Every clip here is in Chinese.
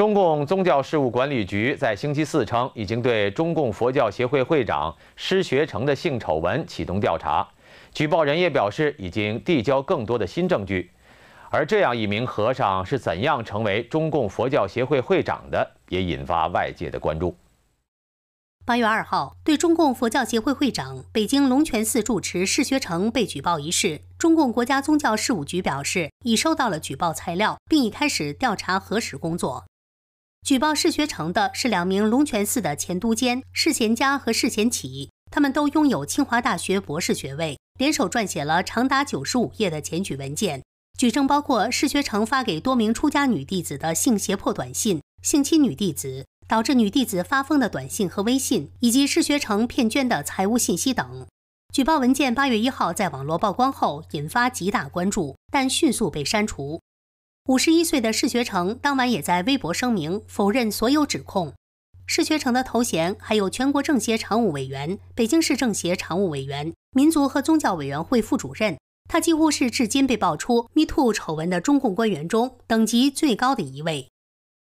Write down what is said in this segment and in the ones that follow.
中共宗教事务管理局在星期四称，已经对中共佛教协会会长施学成的性丑闻启动调查。举报人也表示，已经递交更多的新证据。而这样一名和尚是怎样成为中共佛教协会会长的，也引发外界的关注。八月二号，对中共佛教协会会长、北京龙泉寺住持施学成被举报一事，中共国家宗教事务局表示，已收到了举报材料，并已开始调查核实工作。举报释学成的是两名龙泉寺的前督监释贤家和释贤启，他们都拥有清华大学博士学位，联手撰写了长达九十五页的检举文件。举证包括释学成发给多名出家女弟子的性胁迫短信、性侵女弟子导致女弟子发疯的短信和微信，以及释学成骗捐的财务信息等。举报文件八月一号在网络曝光后，引发极大关注，但迅速被删除。五十一岁的释学成当晚也在微博声明否认所有指控。释学成的头衔还有全国政协常务委员、北京市政协常务委员、民族和宗教委员会副主任。他几乎是至今被爆出 “me too” 丑闻的中共官员中等级最高的一位。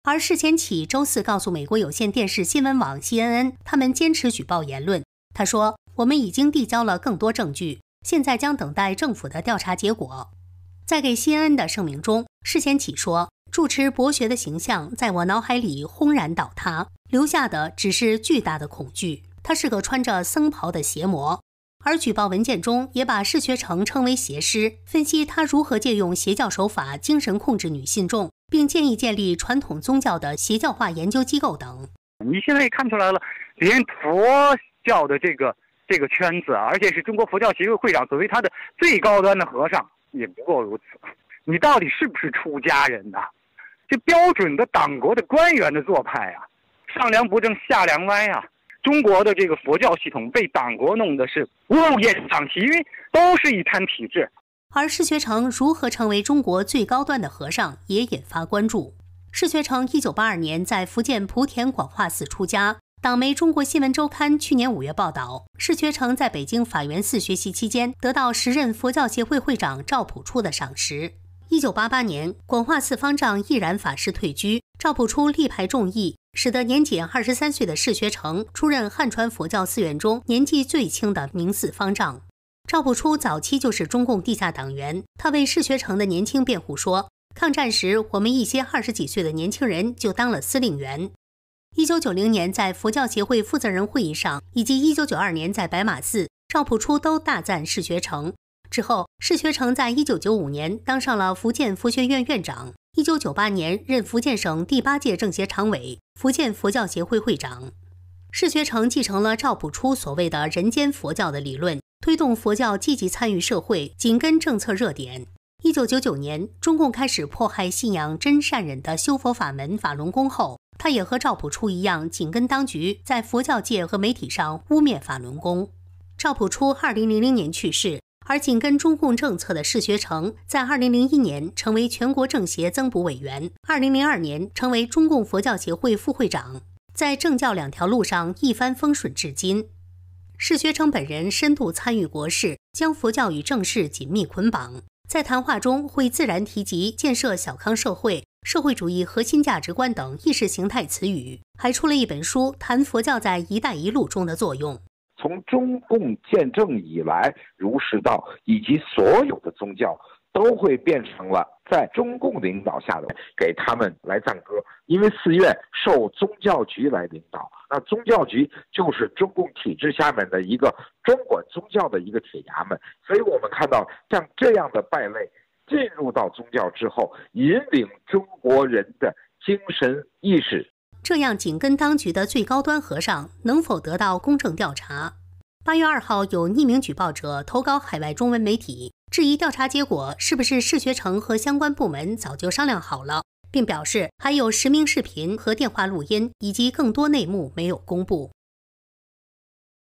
而事前起，周四告诉美国有线电视新闻网 CNN，他们坚持举报言论。他说：“我们已经递交了更多证据，现在将等待政府的调查结果。”在给西恩的声明中，释贤启说：“住持博学的形象在我脑海里轰然倒塌，留下的只是巨大的恐惧。他是个穿着僧袍的邪魔。”而举报文件中也把释学成称为邪师，分析他如何借用邪教手法精神控制女信众，并建议建立传统宗教的邪教化研究机构等。你现在也看出来了，连佛教的这个这个圈子，而且是中国佛教协会会长，作为他的最高端的和尚。也不过如此，你到底是不是出家人呐？这标准的党国的官员的做派啊，上梁不正下梁歪啊！中国的这个佛教系统被党国弄得是乌烟瘴气，因为都是一滩体制。而释学成如何成为中国最高端的和尚，也引发关注。释学成一九八二年在福建莆田广化寺出家。党媒《中国新闻周刊》去年五月报道，释学成在北京法源寺学习期间，得到时任佛教协会会长赵朴初的赏识。一九八八年，广化寺方丈毅然法师退居，赵朴初力排众议，使得年仅二十三岁的释学成出任汉传佛教寺院中年纪最轻的名寺方丈。赵朴初早期就是中共地下党员，他为释学成的年轻辩护说，抗战时我们一些二十几岁的年轻人就当了司令员。一九九零年，在佛教协会负责人会议上，以及一九九二年在白马寺，赵朴初都大赞释学成。之后，释学成在一九九五年当上了福建佛学院院长，一九九八年任福建省第八届政协常委、福建佛教协会会长。释学成继承了赵朴初所谓的人间佛教的理论，推动佛教积极参与社会，紧跟政策热点。一九九九年，中共开始迫害信仰真善忍的修佛法门法轮功后。他也和赵朴初一样，紧跟当局，在佛教界和媒体上污蔑法轮功。赵朴初二零零零年去世，而紧跟中共政策的释学成，在二零零一年成为全国政协增补委员，二零零二年成为中共佛教协会副会长，在政教两条路上一帆风顺至今。释学成本人深度参与国事，将佛教与政事紧密捆绑，在谈话中会自然提及建设小康社会。社会主义核心价值观等意识形态词语，还出了一本书，谈佛教在“一带一路”中的作用。从中共建政以来，儒释道以及所有的宗教都会变成了在中共领导下的，给他们来赞歌。因为寺院受宗教局来领导，那宗教局就是中共体制下面的一个中管宗教的一个铁衙门。所以我们看到，像这样的败类。进入到宗教之后，引领中国人的精神意识。这样紧跟当局的最高端和尚能否得到公正调查？八月二号，有匿名举报者投稿海外中文媒体，质疑调查结果是不是释学城和相关部门早就商量好了，并表示还有实名视频和电话录音以及更多内幕没有公布。